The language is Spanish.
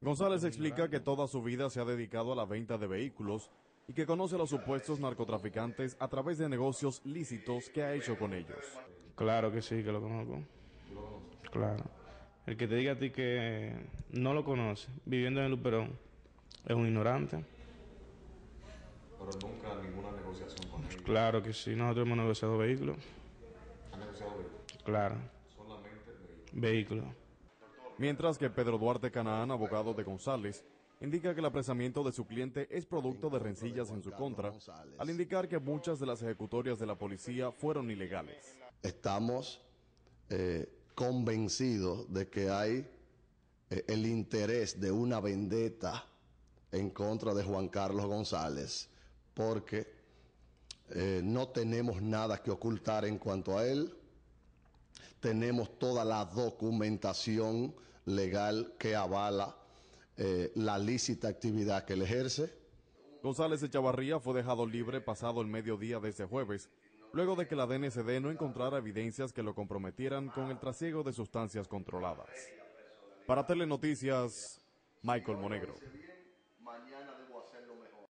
González explica que toda su vida se ha dedicado a la venta de vehículos y que conoce a los supuestos narcotraficantes a través de negocios lícitos que ha hecho con ellos. Claro que sí, que lo conozco. Claro. El que te diga a ti que no lo conoce, viviendo en el Luperón, es un ignorante. Pero nunca ninguna negociación con ellos. Claro que sí, nosotros hemos negociado vehículos. negociado vehículos? Claro. Vehículos. Mientras que Pedro Duarte Canaán, abogado de González, indica que el apresamiento de su cliente es producto de rencillas en su contra, al indicar que muchas de las ejecutorias de la policía fueron ilegales. Estamos eh, convencidos de que hay eh, el interés de una vendetta en contra de Juan Carlos González, porque eh, no tenemos nada que ocultar en cuanto a él, tenemos toda la documentación legal que avala eh, la lícita actividad que él ejerce. González Echavarría fue dejado libre pasado el mediodía de este jueves, luego de que la DNCD no encontrara evidencias que lo comprometieran con el trasiego de sustancias controladas. Para Telenoticias, Michael Monegro.